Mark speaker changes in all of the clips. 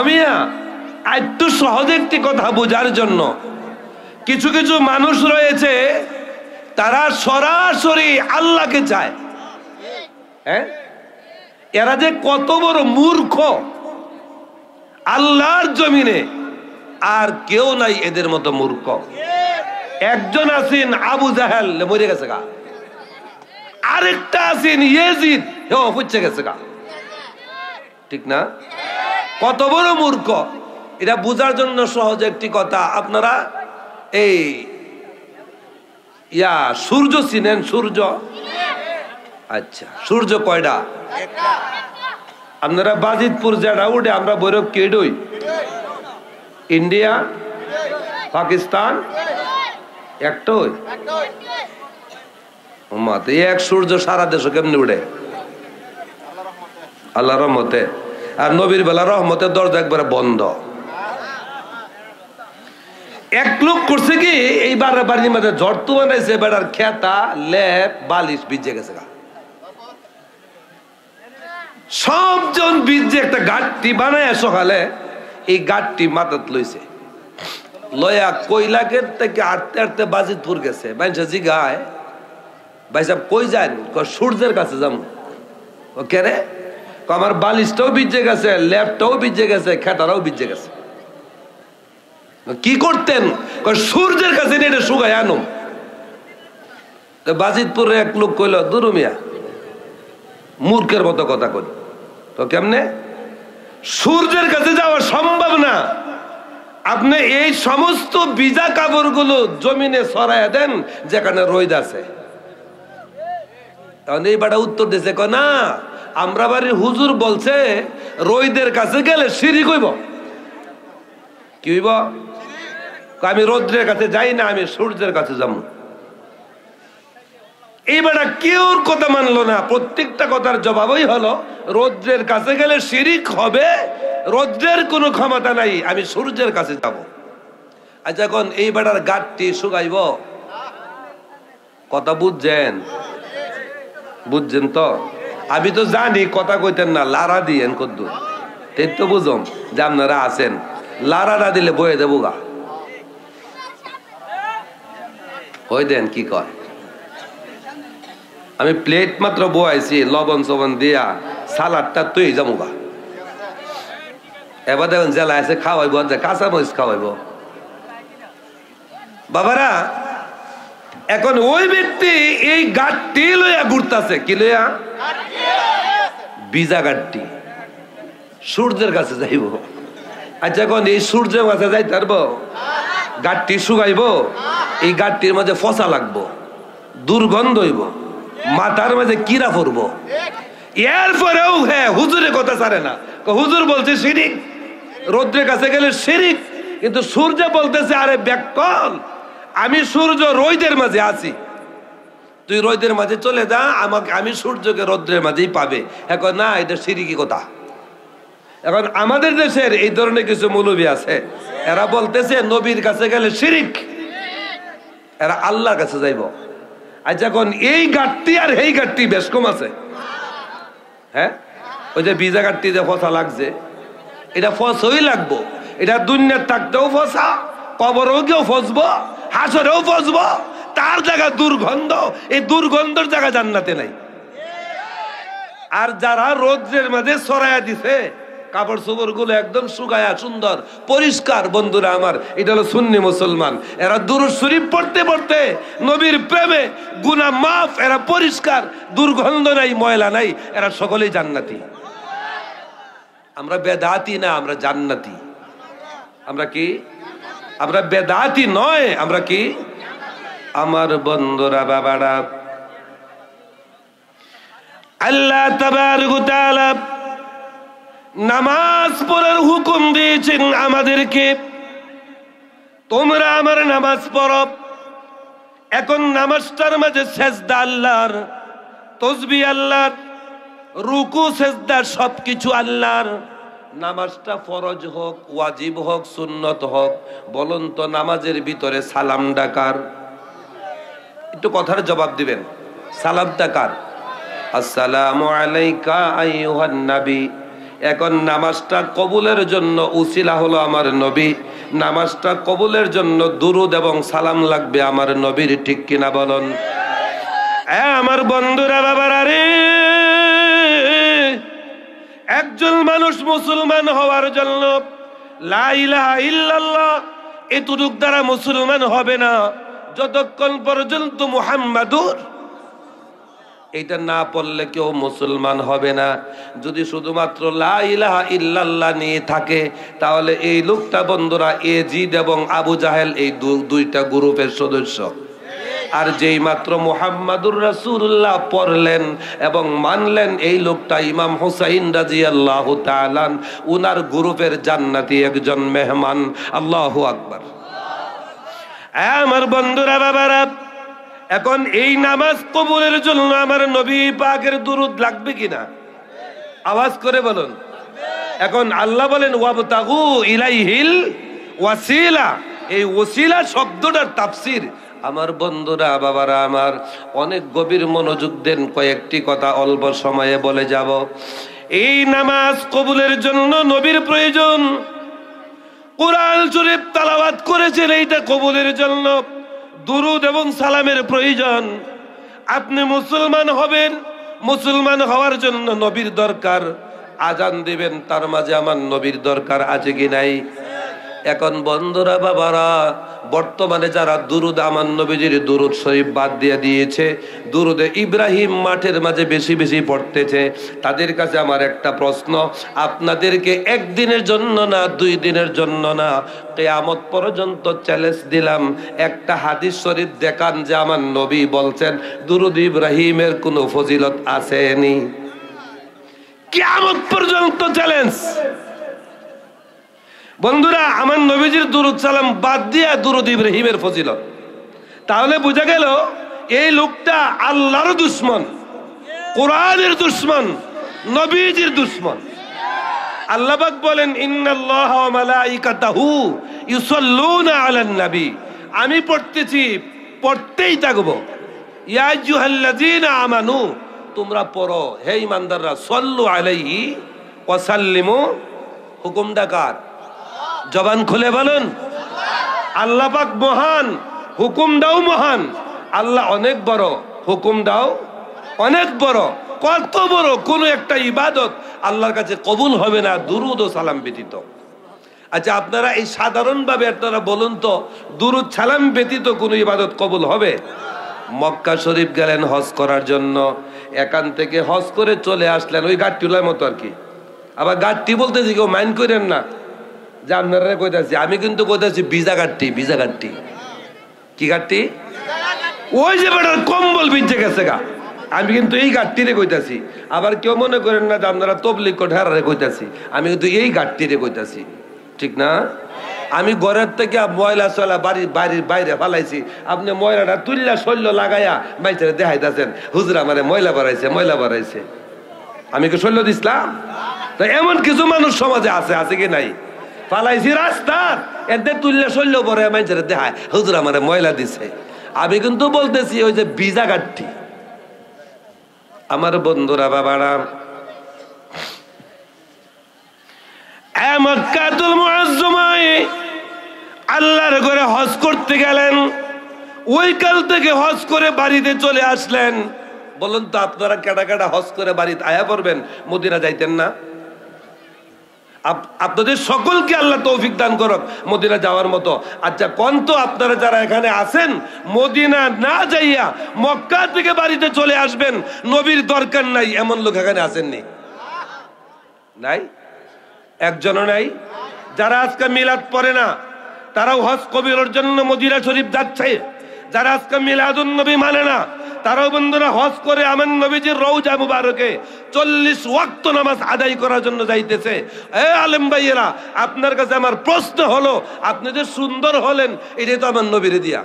Speaker 1: অমিয়া একটু সহজ একটি কথা বোঝার জন্য কিছু কিছু মানুষ রয়েছে তারা সরাসরি আল্লাহকে চায় হ্যাঁ এরা যে কত বড় মূর্খ আল্লাহর জমিনে আর কেউ নাই এদের মতো মূর্খ একজন আছেন আবু জাহেল মরে গেছে গা আরেকটা আছেন ইয়েজিদ ও পুচ্ছে গেছে গা ঠিক না কত বড় মূর্খ এটা বোঝার জন্য সহজ একটি কথা আপনারা এই ইয়া সূর্য চিনেন সূর্য আচ্ছা সূর্য কয়টা আপনারা বাজিতপুর যেটা উঠে আমরা বৈরব কেডই ইন্ডিয়া পাকিস্তান একটাই এক সূর্য সারা দেশ কেমনি উঠে আল্লাহ রহমতে আর নবীর বেলা রহমতের দরজা একবারে বন্ধ এক লোক করছে কি বারে বাড়ির মাঝে ঝড় তো বানাইছে বেড়ার খেতা লেপ বালিশ ভিজে গেছে সবজন ভিজে একটা গাঠটি বানায় সকালে এই গাঠটি মাথাত লইছে লয়া কইলাকের থেকে আটতে আটতে বাজি বাজিতপুর গেছে বাইসা জিগায় ভাই সাহেব কই যান সূর্যের কাছে যাবো ও কে রে আমার বালিশটাও ভিজে গেছে ল্যাপটাও ভিজে গেছে খেটারাও ভিজে গেছে কি করতেন সূর্যের কাছে নিয়ে শুকায় আনো বাজিতপুরে এক লোক কইল দুরুমিয়া মূর্খের মতো কথা কই তো কেমনে সূর্যের কাছে যাওয়া সম্ভব না আপনি এই সমস্ত বিজা কাপড়গুলো জমিনে সরাই দেন যেখানে রোদ আছে তখন এই বাটা উত্তর ক না আমরা বাড়ির হুজুর বলছে রইদের কাছে গেলে সিঁড়ি কইব কি হইব আমি রৌদ্রের কাছে যাই না আমি সূর্যের কাছে যাবো এইবারটা কেউর কথা মানলো না প্রত্যেকটা কথার জবাবই হলো রৌদ্রের কাছে গেলে শিরিক হবে রৌদ্রের কোনো ক্ষমতা নাই আমি সূর্যের কাছে যাব আচ্ছা এখন এই বেড়ার গাঠটি শুকাইব কথা বুঝছেন বুঝছেন তো আমি তো জানি কথা কইতেন না লারা দিয়েন কদ্দু তে তো বুঝম যে আপনারা আছেন না দিলে বয়ে দেবো গা হয়ে দেন কি কয় আমি প্লেট মাত্র বয়াইছি লবণ সবন দিয়া সালাডটা তুই যাবো গা এবার দেখুন জেলা আছে খাওয়াইব কাঁচা মরিচ খাওয়াইব বাবারা এখন ওই ব্যক্তি এই গাঠটি লইয়া ঘুরতেছে কি লইয়া বিজা গাঠটি সূর্যের কাছে যাইব আচ্ছা এখন এই সূর্যের কাছে যাই তারব গাঠটি শুকাইব এই গাঠটির মাঝে ফসা লাগবো দুর্গন্ধ হইব মাথার মাঝে কিরা পড়ব এরপরেও হ্যাঁ হুজুরে কথা ছাড়ে না হুজুর বলছে শিরিক রৌদ্রের কাছে গেলে শিরিক কিন্তু সূর্য বলতেছে আরে ব্যাকল আমি সূর্য রোদের মাঝে আছি তুই রোদের মাঝে চলে যা আমাকে আমি সূর্যকে রোদ্রের মাঝেই পাবে এখন না এটা সিরিকি কথা এখন আমাদের দেশের এই ধরনের কিছু মৌলবী আছে এরা বলতেছে নবীর কাছে গেলে শিরিক এরা আল্লাহর কাছে যাইব আর এখন এই গাঁটটি আর এই গাঁটটি বেশ কম আছে হ্যাঁ ওই যে বিজা গাঁটটি যে ফসা লাগছে এটা ফসই লাগবো এটা দুনিয়ার থাকতেও ফসা কবরও কেউ ফসবো হাসরেও বসব তার জায়গা দুর্গন্ধ এই দুর্গন্ধর জায়গা জান্নাতে নাই আর যারা রোদ্রের মাঝে সরাইয়া দিছে কাপড় চোপড় গুলো একদম শুকায়া সুন্দর পরিষ্কার বন্ধুরা আমার এটা হলো সুন্নি মুসলমান এরা দূর শরীফ পড়তে পড়তে নবীর প্রেমে গুনা মাফ এরা পরিষ্কার দুর্গন্ধ নাই ময়লা নাই এরা সকলেই জান্নাতি আমরা বেদাতি না আমরা জান্নাতি আমরা কি আমরা বেদাতি নয় আমরা কি আমার বন্ধুরা বাবারা আল্লাহ নামাজ পড়ার হুকুম দিয়েছেন আমাদেরকে তোমরা আমার নামাজ পড়ব এখন নামাজটার মাঝে সেজদা আল্লাহর তসবি আল্লাহর রুকু শেষদার সবকিছু আল্লাহর নামাজটা ফরজ হোক ওয়াজিব হোক সুন্নত হোক বলুন তো নামাজের ভিতরে সালাম ডাকার একটু কথার জবাব দিবেন সালাম ডাকার আসসালামু আলাইকা আইয়ুহান নবী এখন নামাজটা কবুলের জন্য উসিলা হলো আমার নবী নামাজটা কবুলের জন্য দুরুদ এবং সালাম লাগবে আমার নবীর ঠিক কিনা বলুন আমার বন্ধুরা বাবার আরে একজন মানুষ মুসলমান হওয়ার জন্য লাইলাহা ইল্লাল্লাহ এতটুক দ্বারা মুসলমান হবে না যতক্ষণ পর্যন্ত মুহাম্মাদুর এটা না পড়লে কেউ মুসলমান হবে না যদি শুধুমাত্র লাইলাহা ইল্লাল্লাহ নিয়ে থাকে তাহলে এই লোকটা বন্ধুরা এজিদ এবং আবু জাহেল এই দুইটা গ্রুপের সদস্য আর যেই মাত্র মোহাম্মদুর রাসুল্লাহ পড়লেন এবং মানলেন এই লোকটা ইমাম হুসাইন রাজি আল্লাহ তালান উনার গ্রুপের জান্নাতি একজন মেহমান আল্লাহ আকবর আমার বন্ধুরা বাবারা এখন এই নামাজ কবুলের জন্য আমার নবী পাকের দুরুদ লাগবে কিনা আওয়াজ করে বলুন এখন আল্লাহ বলেন ওয়াবতাগু ইলাইহিল ওয়াসিলা এই ওসিলা শব্দটার তাফসির আমার বন্ধুরা বাবারা আমার অনেক গভীর মনোযোগ দেন কয়েকটি কথা অল্প সময়ে বলে যাব এই নামাজ কবুলের জন্য নবীর প্রয়োজন কোরআল শরীফ তালাবাদ করেছেন এইটা কবুলের জন্য দুরুদ এবং সালামের প্রয়োজন আপনি মুসলমান হবেন মুসলমান হওয়ার জন্য নবীর দরকার আজান দিবেন তার মাঝে আমার নবীর দরকার আছে কি নাই এখন বন্ধুরা বাবারা বর্তমানে যারা দুরুদ আমার নবীজির দুরুদ শরীফ বাদ দিয়ে দিয়েছে দুরুদে ইব্রাহিম মাঠের মাঝে বেশি বেশি পড়তেছে তাদের কাছে আমার একটা প্রশ্ন আপনাদেরকে একদিনের জন্য না দুই দিনের জন্য না কেয়ামত পর্যন্ত চ্যালেঞ্জ দিলাম একটা হাদিস শরীফ দেখান যে আমার নবী বলছেন দুরুদ ইব্রাহিমের কোনো ফজিলত আসেনি কেয়ামত পর্যন্ত চ্যালেঞ্জ বন্ধুরা আমার নবীজির দুরুদ সালাম বাদ দিয়া দুরুদ ইব্রাহিমের ফজিলত তাহলে বোঝা গেল এই লোকটা আল্লাহর দুশ্মন কোরআনের দুশ্মন নবীজির দুশ্মন আল্লাহবাক বলেন নবী আমি পড়তেছি পড়তেই থাকব আমানু তোমরা পড়ো হে ইমানদাররা সল্লু আলাইহি ওয়াসাল্লিমু হুকুম ডাকার জবান খুলে বলুন আল্লাপাক মহান হুকুম দাও মহান আল্লাহ অনেক বড় হুকুম দাও অনেক বড় কত বড় কোনো একটা ইবাদত আল্লাহর কাছে কবুল হবে না দুরুদ ও সালাম ব্যতীত আচ্ছা আপনারা এই সাধারণভাবে আপনারা বলুন তো দুরুদ সালাম ব্যতীত কোনো ইবাদত কবুল হবে মক্কা শরীফ গেলেন হজ করার জন্য এখান থেকে হজ করে চলে আসলেন ওই গাঠটি মতো আর কি আবার গাঠটি বলতেছি কেউ মাইন্ড করেন না যে আপনারা কইতাছি আমি কিন্তু কইতাছি বিজা কাটটি বিজা কাটটি কি কাটটি ওই যে বেটার কম্বল বিজে গেছে গা আমি কিন্তু এই ঘাটতিরে কইতাছি আবার কেউ মনে করেন না যে আপনারা তবলিক রে কইতাছি আমি কিন্তু এই ঘাটতিরে কইতাছি ঠিক না আমি ঘরের থেকে ময়লা চলা বাড়ির বাড়ির বাইরে ফালাইছি আপনি ময়লাটা তুল্লা শৈল্য লাগাইয়া মাইসারে দেখাইতেছেন হুজরা মানে ময়লা বাড়াইছে ময়লা বাড়াইছে আমি কি শৈল্য দিছিলাম এমন কিছু মানুষ সমাজে আছে আছে কি নাই পালাইছি রাস্তার এতে তুললে শৈল্য পরে মানুষের দেখায় হুজুর আমার ময়লা দিছে আমি কিন্তু বলতেছি ওই যে ভিজা গাঠটি আমার বন্ধুরা বাবারা আল্লাহর ঘরে হজ করতে গেলেন ওই কাল থেকে হজ করে বাড়িতে চলে আসলেন বলুন তো আপনারা কেটা কেটা হজ করে বাড়িতে আয়া করবেন মোদিরা যাইতেন না আপনাদের সকলকে আল্লাহ তৌফিক দান করক মদিনা যাওয়ার মতো আচ্ছা কন তো আপনারা যারা এখানে আছেন মদিনা না যাইয়া মক্কা থেকে বাড়িতে চলে আসবেন নবীর দরকার নাই এমন লোক এখানে আসেননি নাই একজনও নাই যারা আজকে মিলাদ পরে না তারাও হজ কবির জন্য মদিনা শরীফ যাচ্ছে যারা আজকে মিলাদ উন্নবী মানে না তারাও বন্ধুরা হজ করে আমার নবীজির রৌজা মুবারকে চল্লিশ ওয়াক্ত নামাজ আদায় করার জন্য যাইতেছে এ আলেম ভাইয়েরা আপনার কাছে আমার প্রশ্ন হলো আপনি যে সুন্দর হলেন এটাই তো আমার নবীর দিয়া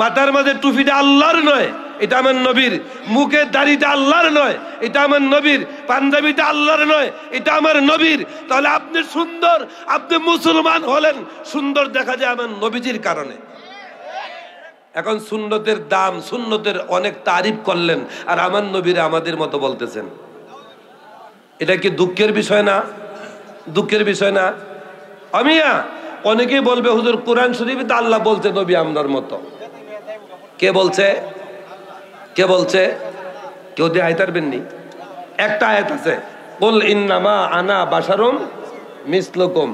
Speaker 1: মাথার মাঝে টুপিটা আল্লাহর নয় এটা আমার নবীর মুখের দাড়িটা আল্লাহর নয় এটা আমার নবীর পাঞ্জাবিটা আল্লাহর নয় এটা আমার নবীর তাহলে আপনি সুন্দর আপনি মুসলমান হলেন সুন্দর দেখা যায় আমার নবীজির কারণে এখন সুন্নতের দাম সুন্নতের অনেক তারিফ করলেন আর আমার নবীরা আমাদের মতো বলতেছেন এটা কি দুঃখের বিষয় না দুঃখের বিষয় না অমিয়া অনেকেই বলবে হুজুর কোরআন শরীফ তা আল্লাহ বলছে নবী আমরার মতো কে বলছে কে বলছে কেউ দিয়ে আয়তার বেননি একটা আয়াত আছে বল ইন্নামা আনা বাসারম মিসলকম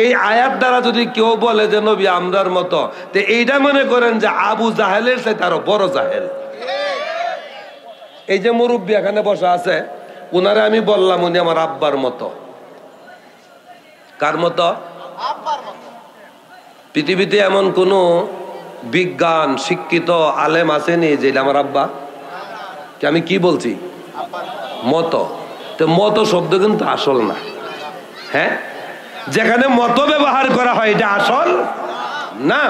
Speaker 1: এই আয়াত দ্বারা যদি কেউ বলে যে নবী আমরার মতো তো এইটা মনে করেন যে আবু জাহেলের সে তারও বড় জাহেল এই যে মুরব্বী এখানে বসা আছে উনারে আমি বললাম উনি আমার আব্বার মতো কার মতো পৃথিবীতে এমন কোন বিজ্ঞান শিক্ষিত আলেম আসেনি যে আমার আব্বা আমি কি বলছি মত তো মত শব্দ কিন্তু আসল না হ্যাঁ যেখানে মত ব্যবহার করা হয় এটা আসল না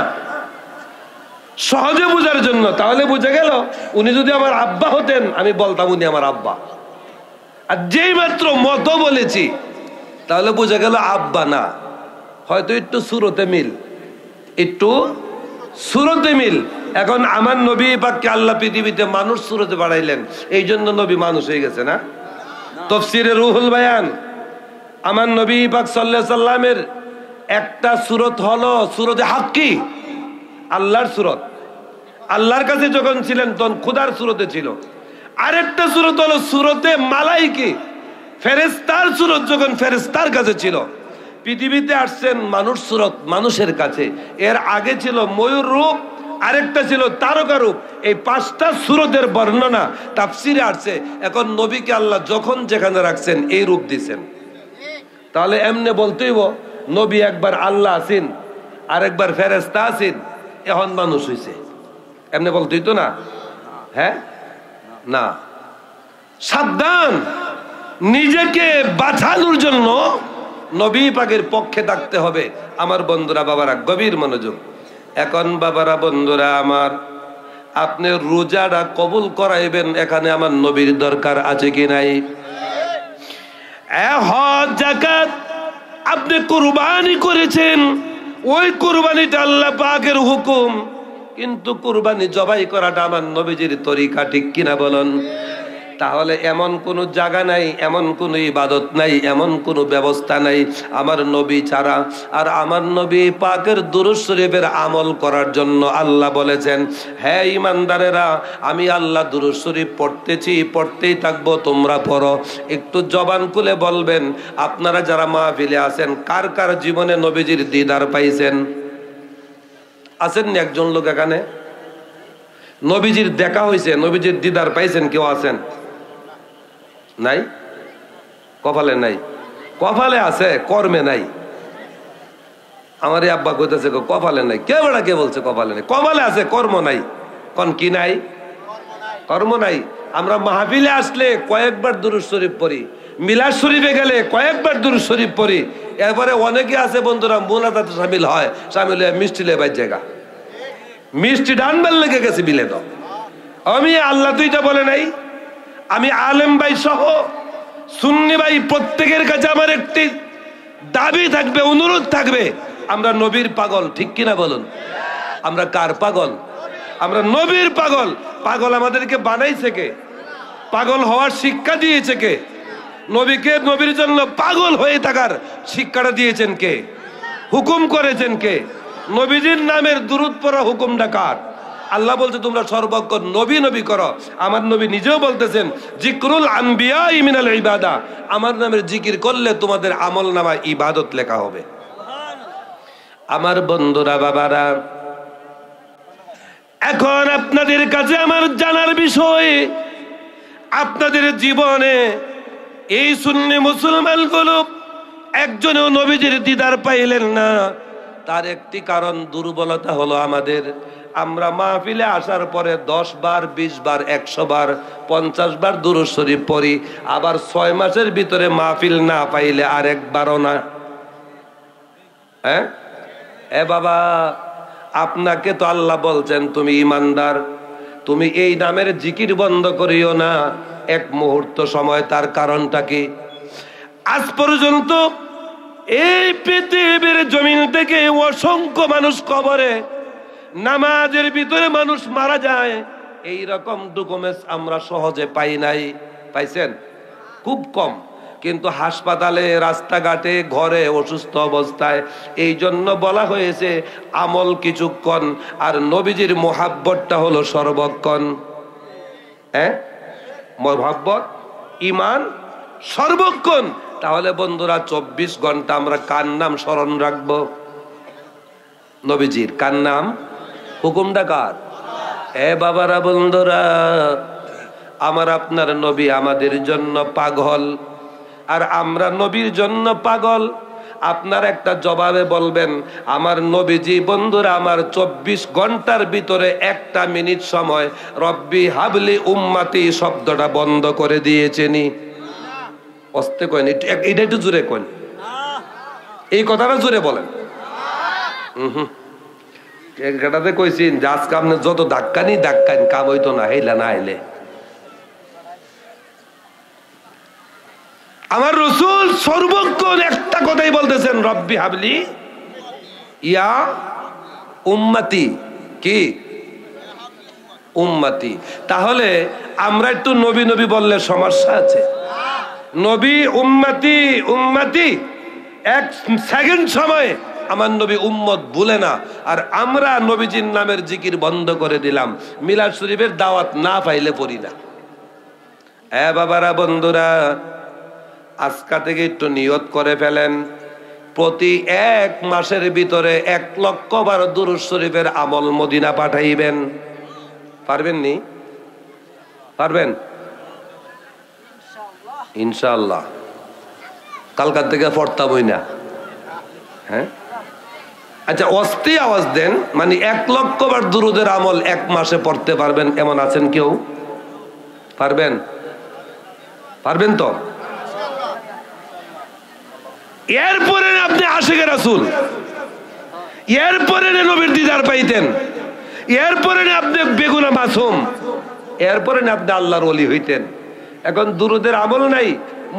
Speaker 1: সহজে বোঝার জন্য তাহলে বুঝে গেল উনি যদি আমার আব্বা হতেন আমি বলতাম উনি আমার আব্বা আর যেই মাত্র মত বলেছি তাহলে বুঝে গেল আব্বা না হয়তো একটু সুরতে মিল একটু সুরতে মিল এখন আমার নবী পাককে আল্লাহ পৃথিবীতে মানুষ সুরতে বাড়াইলেন এই জন্য নবী মানুষ হয়ে গেছে না তফসিরে রুহুল বায়ান আমার নবী পাক সাল্লামের একটা সুরত হলো সুরতে হাক্কি আল্লাহর সুরত আল্লাহর কাছে যখন ছিলেন তখন খুদার সুরতে ছিল আরেকটা সুরত হলো সুরতে মালাইকি ফেরেস্তার সুরত যখন ফেরেস্তার কাছে ছিল পৃথিবীতে আসছেন মানুষ সুরত মানুষের কাছে এর আগে ছিল ময়ূর রূপ আরেকটা ছিল তারকা রূপ এই পাঁচটা সুরতের বর্ণনা তাফসিরে আসছে এখন নবীকে আল্লাহ যখন যেখানে রাখছেন এই রূপ দিছেন তাহলে এমনে বলতেইব নবী একবার আল্লাহ আছেন আর একবার ফেরেস্তা আছেন এখন মানুষ হইছে এমনি বলতেই তো না হ্যাঁ না সাবধান নিজেকে বাঁচানোর জন্য নবী পাকের পক্ষে থাকতে হবে আমার বন্ধুরা বাবারা গভীর মনোযোগ এখন বাবারা বন্ধুরা আমার আপনি রোজাটা কবুল করাইবেন এখানে আমার নবীর দরকার আছে কি নাই আপনি কোরবানি করেছেন ওই কোরবানিটা আল্লাহ পাকের হুকুম কিন্তু কোরবানি জবাই করাটা আমার নবীজির তরিকা ঠিক কিনা বলেন তাহলে এমন কোনো জায়গা নাই এমন কোনো ইবাদত নাই এমন কোনো ব্যবস্থা নাই আমার নবী ছাড়া আর আমার নবী পাকের দুরুজ শরীফের আমল করার জন্য আল্লাহ বলেছেন হ্যাঁ ইমানদারেরা আমি আল্লাহ দুরুজ শরীফ পড়তেছি পড়তেই থাকবো তোমরা পড়ো একটু জবান খুলে বলবেন আপনারা যারা মাহফিলে আছেন কার কার জীবনে নবীজির দিদার পাইছেন আছেন একজন লোক এখানে নবীজির দেখা হয়েছে নবীজির দিদার পাইছেন কেউ আছেন নাই কপালে নাই কপালে আছে কর্মে নাই আমার এই আব্বা কইতেছে কপালে নাই কে বেড়া কে বলছে কপালে নাই কপালে আছে কর্ম নাই কন কি নাই কর্ম নাই আমরা মাহাবিলে আসলে কয়েকবার দুরুজ শরীফ পড়ি মিলাদ শরীফে গেলে কয়েকবার দুরুজ শরীফ পড়ি এরপরে অনেকে আছে বন্ধুরা মোনাদাতে সামিল হয় সামিল হয়ে মিষ্টি লেবার জায়গা মিষ্টি ডান বেল লেগে গেছে বিলে তো আমি আল্লাহ তো বলে নাই আমি আলেম ভাই সহ সুন্নি ভাই প্রত্যেকের কাছে আমার একটি দাবি থাকবে অনুরোধ থাকবে আমরা নবীর পাগল ঠিক কিনা বলুন আমরা কার পাগল আমরা নবীর পাগল পাগল আমাদেরকে বানাইছে কে পাগল হওয়ার শিক্ষা দিয়েছে কে নবীকে নবীর জন্য পাগল হয়ে থাকার শিক্ষাটা দিয়েছেন কে হুকুম করেছেন কে নবীজির নামের দূরত পড়া হুকুমটা কার আল্লাহ বলছে তোমরা সর্বজ্ঞ নবী নবী করো আমার নবী নিজেও বলতেছেন জিকরুল আম্বিয়া ইমিনাল ইবাদা আমার নামের জিকির করলে তোমাদের আমল নামা ইবাদত লেখা হবে আমার বন্ধুরা বাবারা এখন আপনাদের কাছে আমার জানার বিষয় আপনাদের জীবনে এই মুসলমান গুলো একজনেও নবীজির দিদার পাইলেন না তার একটি কারণ দুর্বলতা হলো আমাদের আমরা মাহফিলে আসার পরে দশ বার বিশ বার একশো বার পঞ্চাশ বার দুরুদ শরীফ পড়ি আবার ছয় মাসের ভিতরে মাহফিল না পাইলে আর একবারও না হ্যাঁ এ বাবা আপনাকে তো আল্লাহ বলছেন তুমি ইমানদার তুমি এই নামের জিকির বন্ধ করিও না এক মুহূর্ত সময় তার কারণটা কি আজ পর্যন্ত এই পৃথিবীর জমিন থেকে অসংখ্য মানুষ কবরে নামাজের ভিতরে মানুষ মারা যায় এই রকম ডকুমেন্টস আমরা সহজে পাই নাই পাইছেন খুব কম কিন্তু হাসপাতালে রাস্তাঘাটে ঘরে অসুস্থ অবস্থায় এই জন্য বলা হয়েছে আমল কিছুক্ষণ আর নবীজির মোহাব্বতটা হলো সর্বক্ষণ হ্যাঁ মোহাব্বত ইমান সর্বক্ষণ তাহলে বন্ধুরা চব্বিশ ঘন্টা আমরা কার নাম স্মরণ রাখবো নবীজির কার নাম হুকুমটা কার এ বাবারা বন্ধুরা আমার আপনার নবী আমাদের জন্য পাগল আর আমরা নবীর জন্য পাগল আপনার একটা জবাবে বলবেন আমার নবীজি বন্ধুরা আমার চব্বিশ ঘন্টার ভিতরে একটা মিনিট সময় রব্বি হাবলি উম্মাতি শব্দটা বন্ধ করে দিয়েছেনি অস্তে কেন এটা একটু জুড়ে কইন এই কথাটা জুড়ে বলেন হুম হুম কেটাতে কইছি জাজ কামনে যত ধাক্কানি ধাক্কান কাম হইতো না হেলা না আইলে আমার রসুল সর্বক্ষণ একটা কথাই বলতেছেন রব্বি হাবলি ইয়া উম্মাতি কি উম্মাতি তাহলে আমরা একটু নবী নবী বললে সমস্যা আছে নবী উম্মাতি উম্মাতি এক সেকেন্ড সময়ে আমার নবী উম্মত ভুলে না আর আমরা নবীজির নামের জিকির বন্ধ করে দিলাম মিলাদ শরীফের দাওয়াত না পাইলে পড়ি না এ বাবারা বন্ধুরা আজকা থেকে একটু নিয়ত করে ফেলেন প্রতি এক মাসের ভিতরে এক লক্ষ বার দুরুজ শরীফের আমল মদিনা পাঠাইবেন পারবেন নি পারবেন ইনশাল্লাহ কালকার থেকে পড়তামই না হ্যাঁ আচ্ছা অস্থি আওয়াজ দেন মানে এক লক্ষ বার দুরুদের আমল এক মাসে পড়তে পারবেন এমন আছেন কেউ পারবেন পারবেন তো এরপরে আপনি আশেখের আসুল এরপরে নবীর দিদার পাইতেন এরপরে আপনি বেগুনা মাসুম এরপরে আপনি আল্লাহর অলি হইতেন এখন দুরুদের আমল নাই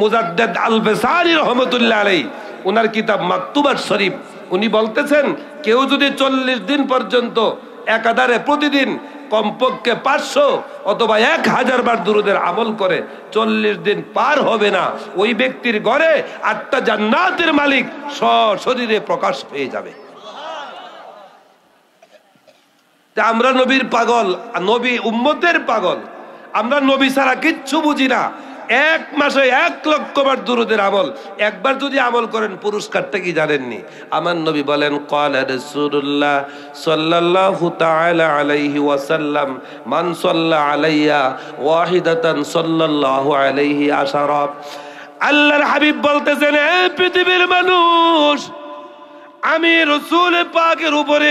Speaker 1: মুজাদ্দ আল বেসারি রহমতুল্লাহ আলাই ওনার কিতাব মাকতুবাত শরীফ উনি বলতেছেন কেউ যদি চল্লিশ দিন পর্যন্ত একাধারে প্রতিদিন কমপক্ষে পাঁচশো অথবা এক হাজার বার দূরদের আমল করে চল্লিশ দিন পার হবে না ওই ব্যক্তির ঘরে আটটা জান্নাতের মালিক সশরীরে প্রকাশ পেয়ে যাবে আমরা নবীর পাগল নবী উম্মতের পাগল আমরা নবী ছাড়া কিচ্ছু বুঝি না এক মাসে এক লক্ষবার দুরুদের আমল একবার যদি আমল করেন পুরস্কারটা কি জানেননি আমার নবী বলেন রসুল্লাহ আলাইহি ওয়াসাল্লাম আলাইয়া আলাইহি আল্লাহর হাবিব বলতেছেন পৃথিবীর মানুষ আমি রসুল পাকের উপরে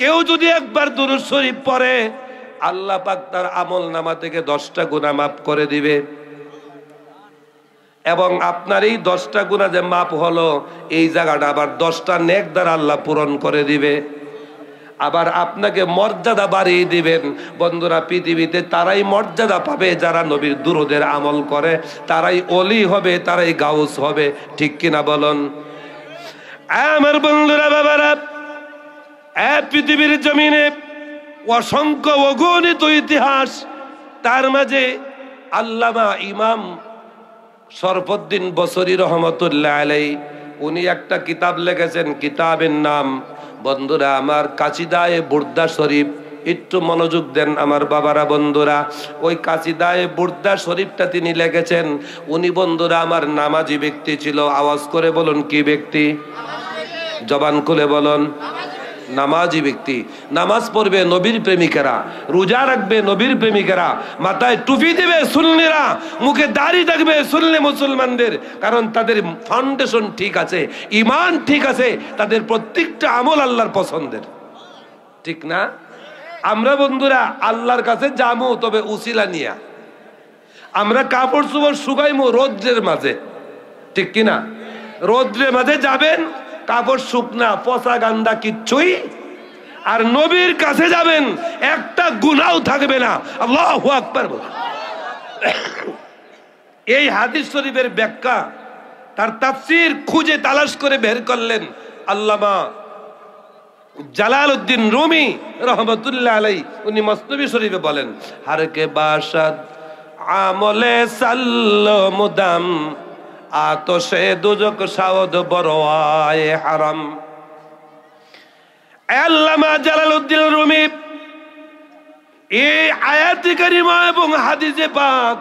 Speaker 1: কেউ যদি একবার দুরুদ শরীফ পড়ে আল্লাহ পাক তার আমল নামা থেকে দশটা গুণা মাফ করে দিবে এবং আপনার এই দশটা গুণা যে মাপ হলো এই জায়গাটা আবার দশটা নেক দ্বারা আল্লাহ পূরণ করে দিবে আবার আপনাকে মর্যাদা বাড়িয়ে দিবেন বন্ধুরা পৃথিবীতে তারাই মর্যাদা পাবে যারা নবীর দুরোদের আমল করে তারাই অলি হবে তারাই গাউস হবে ঠিক কিনা বলুন আমার বন্ধুরা বাবারা পৃথিবীর জমিনে অসংখ্য অগণিত ইতিহাস তার মাঝে আল্লামা ইমাম সরফদ্দিন বসরি রহমতুল্লাহ আলাই উনি একটা কিতাব লিখেছেন কিতাবের নাম বন্ধুরা আমার কাচিদায় বুর্দা শরীফ একটু মনোযোগ দেন আমার বাবারা বন্ধুরা ওই কাশিদায় বুর্দা শরীফটা তিনি লেগেছেন উনি বন্ধুরা আমার নামাজি ব্যক্তি ছিল আওয়াজ করে বলুন কি ব্যক্তি জবান খুলে বলুন নামাজি ব্যক্তি নামাজ পড়বে নবীর প্রেমিকেরা রোজা রাখবে নবীর প্রেমিকেরা মাথায় টুপি দেবে সুন্নিরা মুখে দাড়ি থাকবে সুন্নি মুসলমানদের কারণ তাদের ফাউন্ডেশন ঠিক আছে ইমান ঠিক আছে তাদের প্রত্যেকটা আমল আল্লাহর পছন্দের ঠিক না আমরা বন্ধুরা আল্লাহর কাছে যাবো তবে উসিলা নিয়া আমরা কাপড় চোপড় শুকাইমো রৌদ্রের মাঝে ঠিক কিনা রৌদ্রের মাঝে যাবেন কাপড় শুকনা পচা গান্দা কিচ্ছুই আর নবীর কাছে যাবেন একটা গুনাও থাকবে না আল্লাহ আকবর এই হাদিস শরীফের ব্যাখ্যা তার তাফসির খুঁজে তালাশ করে বের করলেন আল্লামা জালাল উদ্দিন রুমি রহমতুল্লাহ আলাই উনি মস্তবি শরীফে বলেন হারকে বাসাদ আমলে মুদাম সে দুজক সাউদ আয় হারাম আল্লামা জালালউদ্দিন রুমি এই আয়াতি কারিমা এবং হাদিজে পাক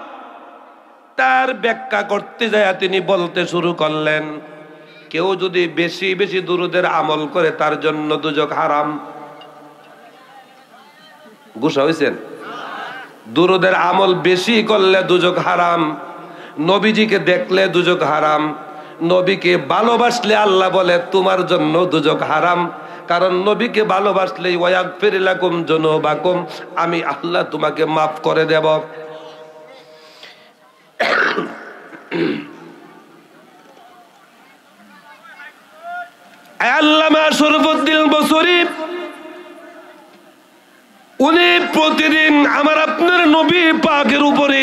Speaker 1: তার ব্যাখ্যা করতে যায় তিনি বলতে শুরু করলেন কেউ যদি বেশি বেশি দুরুদের আমল করে তার জন্য দুজক হারাম গুসা হয়েছেন দুরুদের আমল বেশি করলে দুজক হারাম নবীজিকে দেখলে দুজক হারাম নবীকে ভালোবাসলে আল্লাহ বলে তোমার জন্য দুজক হারাম কারণ নবীকে ভালোবাসলে ওয়াক ফেরিলাকুম জন বাকুম আমি আল্লাহ তোমাকে মাফ করে দেব উনি প্রতিদিন আমার আপনার নবী পাকের উপরে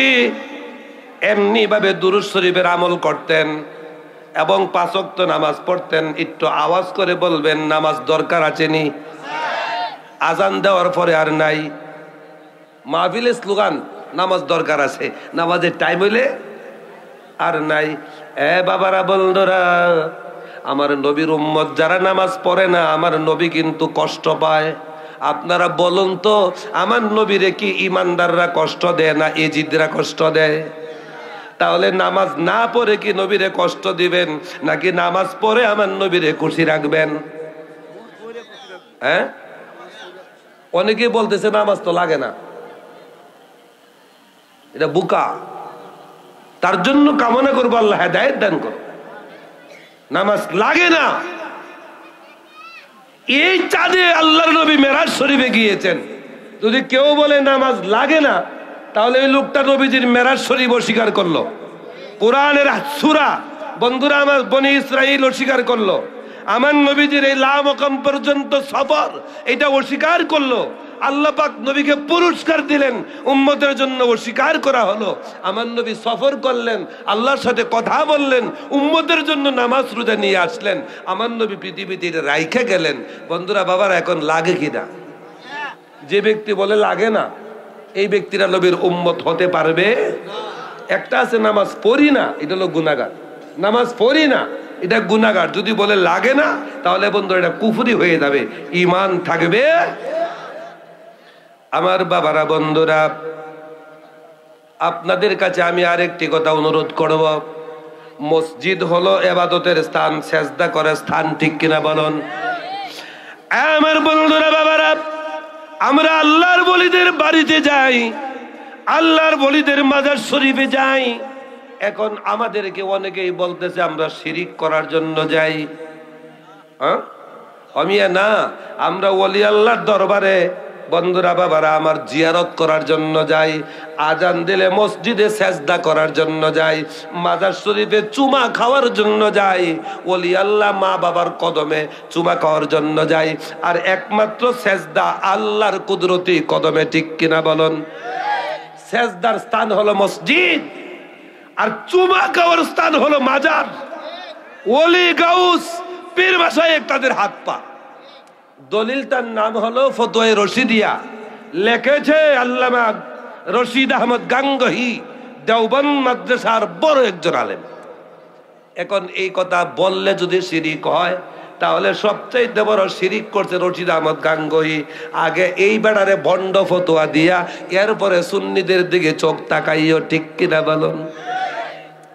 Speaker 1: এমনিভাবে দুরুজ শরীফের আমল করতেন এবং পাঁচক্ত নামাজ পড়তেন একটু আওয়াজ করে বলবেন নামাজ দরকার আছেনি আজান দেওয়ার পরে আর নাই মাহফিলের স্লোগান নামাজ দরকার আছে নামাজের টাইম হইলে আর নাই এ বাবারা বন্ধুরা আমার নবীর উম্মত যারা নামাজ পড়ে না আমার নবী কিন্তু কষ্ট পায় আপনারা বলুন তো আমার নবীরে কি ইমানদাররা কষ্ট দেয় না এজিদরা কষ্ট দেয় তাহলে নামাজ না পড়ে কি নবীরে কষ্ট দিবেন নাকি নামাজ পড়ে আমার নবীরে খুশি রাখবেন হ্যাঁ অনেকে বলতেছে নামাজ তো লাগে না এটা বুকা তার জন্য কামনা করবো আল্লাহ হেদায়ত দান করো নামাজ লাগে না এই চাঁদে আল্লাহর নবী মেরাজ শরীফে গিয়েছেন যদি কেউ বলে নামাজ লাগে না তাহলে ওই লোকটা নবীজির মেরাজ শরীফ অস্বীকার করলো কোরআনের সুরা বন্ধুরা আমার বনি ইসরাহল অস্বীকার করলো আমার নবীজির এই লামকম পর্যন্ত সফর এটা অস্বীকার করলো আল্লাপাক নবীকে পুরস্কার দিলেন উম্মতের জন্য অস্বীকার করা হলো আমার নবী সফর করলেন আল্লাহর সাথে কথা বললেন উম্মতের জন্য নামাজ রোজা নিয়ে আসলেন আমার নবী পৃথিবীতে রাইখে গেলেন বন্ধুরা বাবার এখন লাগে কিনা যে ব্যক্তি বলে লাগে না এই ব্যক্তিরা নবীর উম্মত হতে পারবে একটা আছে নামাজ পড়ি না এটা হলো গুণাগার নামাজ পড়ি না এটা গুণাগার যদি বলে লাগে না তাহলে বন্ধু এটা কুফুরি হয়ে যাবে ইমান থাকবে আমার বাবারা বন্ধুরা আপনাদের কাছে আমি আরেকটি কথা অনুরোধ করব মসজিদ হলো এবাদতের স্থান শেষদা করার স্থান ঠিক কিনা বলুন আমার বন্ধুরা আমরা আল্লাহর বলিদের বাড়িতে যাই আল্লাহর বলিদের মাজার শরীফে যাই এখন আমাদেরকে অনেকেই বলতেছে আমরা শিরিক করার জন্য যাই হ্যাঁ অমিয়া না আমরা ওলি আল্লাহর দরবারে বন্ধুরা বাবারা আমার জিয়ারত করার জন্য যাই আজান দিলে মসজিদে সেজদা করার জন্য যাই মাজার শরীফে চুমা খাওয়ার জন্য যাই ওলি আল্লাহ মা বাবার কদমে চুমা খাওয়ার জন্য যাই আর একমাত্র সেজদা আল্লাহর কুদরতি কদমে ঠিক কিনা বলুন সেজদার স্থান হলো মসজিদ আর চুমা খাওয়ার স্থান হলো মাজার ওলি গাউস পীর বাসায় তাদের হাত পা দলিল তার নাম হলো ফতোয় রশিদিয়া লেখেছে আল্লামা রশিদ আহমদ গাঙ্গহি দেওবন মাদ্রাসার বড় একজন আলেম এখন এই কথা বললে যদি সিরিক হয় তাহলে সবচেয়ে বড় সিরিক করছে রশিদ আহমদ গাঙ্গহি আগে এই বেড়ারে ভণ্ড ফতোয়া দিয়া এরপরে সুন্নিদের দিকে চোখ তাকাইও ঠিক কিনা বলুন